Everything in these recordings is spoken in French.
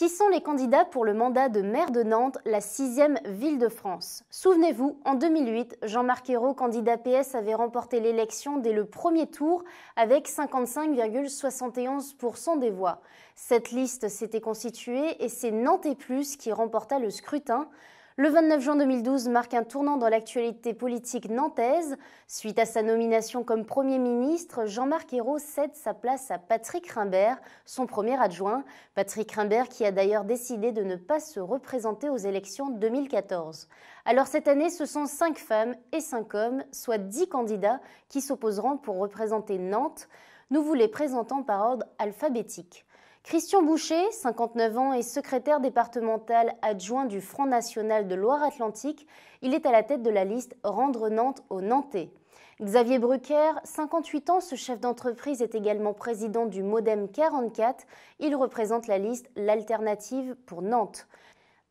Qui sont les candidats pour le mandat de maire de Nantes, la sixième ville de France Souvenez-vous, en 2008, Jean-Marc Ayrault, candidat PS, avait remporté l'élection dès le premier tour avec 55,71% des voix. Cette liste s'était constituée et c'est Nantes et Plus qui remporta le scrutin. Le 29 juin 2012 marque un tournant dans l'actualité politique nantaise. Suite à sa nomination comme Premier ministre, Jean-Marc Ayrault cède sa place à Patrick Rimbert, son premier adjoint. Patrick Rimbert qui a d'ailleurs décidé de ne pas se représenter aux élections 2014. Alors cette année, ce sont 5 femmes et 5 hommes, soit 10 candidats qui s'opposeront pour représenter Nantes. Nous vous les présentons par ordre alphabétique. Christian Boucher, 59 ans, est secrétaire départemental adjoint du Front National de Loire-Atlantique. Il est à la tête de la liste Rendre Nantes aux Nantais. Xavier Brucker, 58 ans, ce chef d'entreprise est également président du Modem 44. Il représente la liste L'Alternative pour Nantes.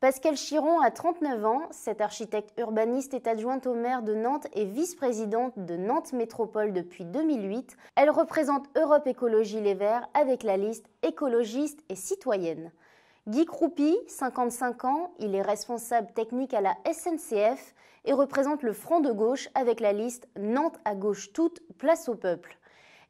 Pascal Chiron a 39 ans. Cet architecte urbaniste est adjointe au maire de Nantes et vice-présidente de Nantes Métropole depuis 2008. Elle représente Europe Écologie Les Verts avec la liste écologiste et citoyenne. Guy Kroupi, 55 ans, il est responsable technique à la SNCF et représente le Front de gauche avec la liste Nantes à gauche toute, place au peuple.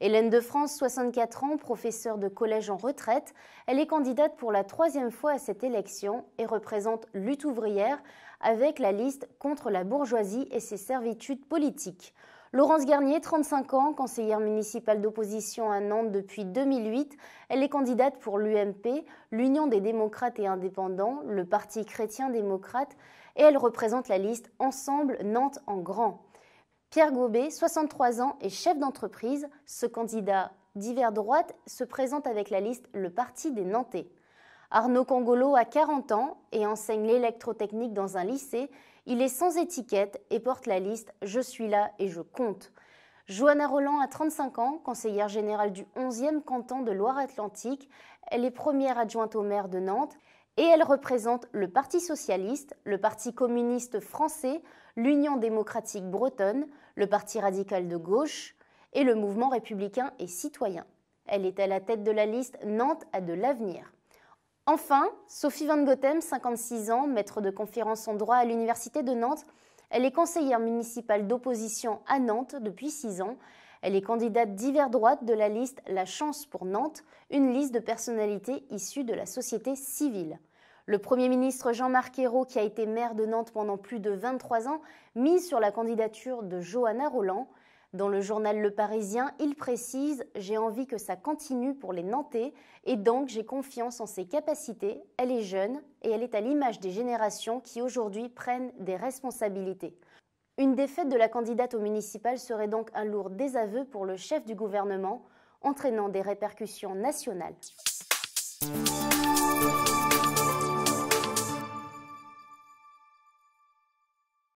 Hélène de France, 64 ans, professeure de collège en retraite, elle est candidate pour la troisième fois à cette élection et représente Lutte ouvrière avec la liste contre la bourgeoisie et ses servitudes politiques. Laurence Garnier, 35 ans, conseillère municipale d'opposition à Nantes depuis 2008. Elle est candidate pour l'UMP, l'Union des démocrates et indépendants, le Parti chrétien démocrate, et elle représente la liste Ensemble Nantes en grand. Pierre Gobet, 63 ans et chef d'entreprise, ce candidat d'hiver droite se présente avec la liste Le Parti des Nantais. Arnaud Congolo a 40 ans et enseigne l'électrotechnique dans un lycée. Il est sans étiquette et porte la liste Je suis là et je compte. Joanna Roland a 35 ans, conseillère générale du 11e canton de Loire-Atlantique. Elle est première adjointe au maire de Nantes et elle représente le Parti socialiste, le Parti communiste français, l'Union démocratique bretonne, le Parti radical de gauche et le mouvement républicain et citoyen. Elle est à la tête de la liste Nantes à de l'avenir. Enfin, Sophie Van Gothem, 56 ans, maître de conférences en droit à l'Université de Nantes, elle est conseillère municipale d'opposition à Nantes depuis 6 ans. Elle est candidate d'hiver droite de la liste La Chance pour Nantes, une liste de personnalités issues de la société civile. Le Premier ministre Jean-Marc Ayrault, qui a été maire de Nantes pendant plus de 23 ans, mise sur la candidature de Johanna Roland. Dans le journal Le Parisien, il précise J'ai envie que ça continue pour les Nantais et donc j'ai confiance en ses capacités. Elle est jeune et elle est à l'image des générations qui aujourd'hui prennent des responsabilités. Une défaite de la candidate au municipal serait donc un lourd désaveu pour le chef du gouvernement, entraînant des répercussions nationales.